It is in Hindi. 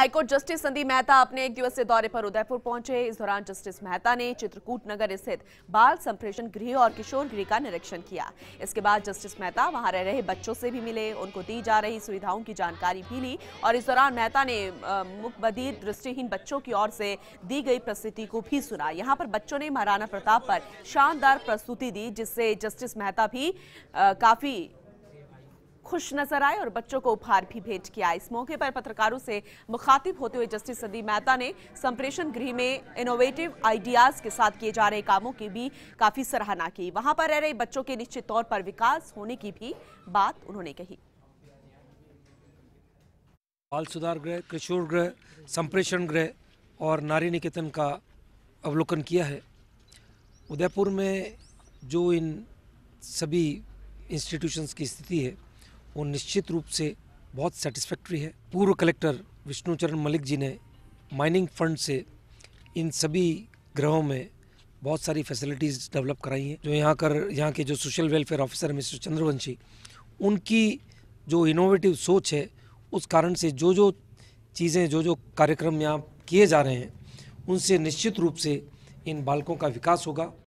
हाईकोर्ट जस्टिस संदीप मेहता अपने एक दिवसीय दौरे पर उदयपुर पहुंचे इस दौरान जस्टिस मेहता ने चित्रकूट नगर स्थित बाल संप्रेषण गृह और किशोर गृह का निरीक्षण किया इसके बाद जस्टिस मेहता वहां रह रहे बच्चों से भी मिले उनको दी जा रही सुविधाओं की जानकारी भी ली और इस दौरान मेहता ने मुखबदीर दृष्टिहीन बच्चों की ओर से दी गई प्रस्तुति को भी सुना यहाँ पर बच्चों ने महाराणा प्रताप पर शानदार प्रस्तुति दी जिससे जस्टिस मेहता भी काफी खुश नजर आए और बच्चों को उपहार भी भेंट किया इस मौके पर पत्रकारों से मुखातिब होते हुए जस्टिस संदीप मेहता ने संप्रेषण गृह में इनोवेटिव आइडियाज के साथ किए जा रहे कामों की भी काफी सराहना की वहां पर रह रहे बच्चों के निश्चित तौर पर विकास होने की भी बात उन्होंने कही बाल सुधार गृह किशोर गृह संप्रेषण गृह और नारी निकेतन का अवलोकन किया है उदयपुर में जो इन सभी इंस्टीट्यूशंस की स्थिति है वो निश्चित रूप से बहुत सेटिस्फैक्ट्री है पूर्व कलेक्टर विष्णुचरण मलिक जी ने माइनिंग फंड से इन सभी ग्रहों में बहुत सारी फैसिलिटीज़ डेवलप कराई हैं जो यहाँ कर यहाँ के जो social welfare officer mister Chandravanshi उनकी जो इनोवेटिव सोच है उस कारण से जो जो चीज़ें जो जो कार्यक्रम यहाँ किए जा रहे हैं उनसे निश्चित रूप से इन बालकों का विकास होगा